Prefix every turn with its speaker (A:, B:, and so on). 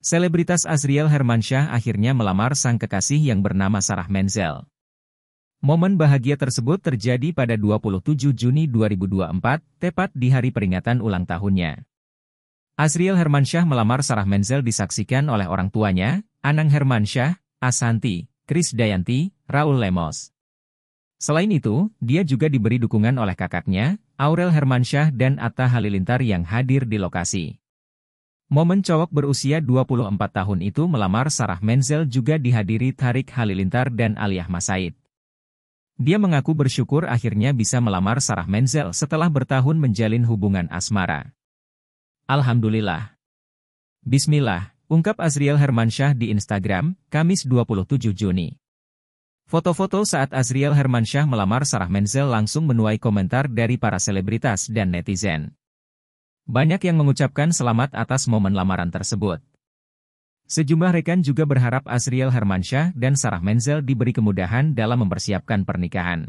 A: Selebritas Azriel Hermansyah akhirnya melamar sang kekasih yang bernama Sarah Menzel. Momen bahagia tersebut terjadi pada 27 Juni 2024, tepat di hari peringatan ulang tahunnya. Azriel Hermansyah melamar Sarah Menzel disaksikan oleh orang tuanya, Anang Hermansyah, Asanti, Kris Dayanti, Raul Lemos. Selain itu, dia juga diberi dukungan oleh kakaknya, Aurel Hermansyah dan Atta Halilintar yang hadir di lokasi. Momen cowok berusia 24 tahun itu melamar Sarah Menzel juga dihadiri Tarik Halilintar dan Aliyah Masaid. Dia mengaku bersyukur akhirnya bisa melamar Sarah Menzel setelah bertahun menjalin hubungan asmara. Alhamdulillah. Bismillah, ungkap Azriel Hermansyah di Instagram, Kamis 27 Juni. Foto-foto saat Azriel Hermansyah melamar Sarah Menzel langsung menuai komentar dari para selebritas dan netizen. Banyak yang mengucapkan selamat atas momen lamaran tersebut. Sejumlah rekan juga berharap Asriel Hermansyah dan Sarah Menzel diberi kemudahan dalam mempersiapkan pernikahan.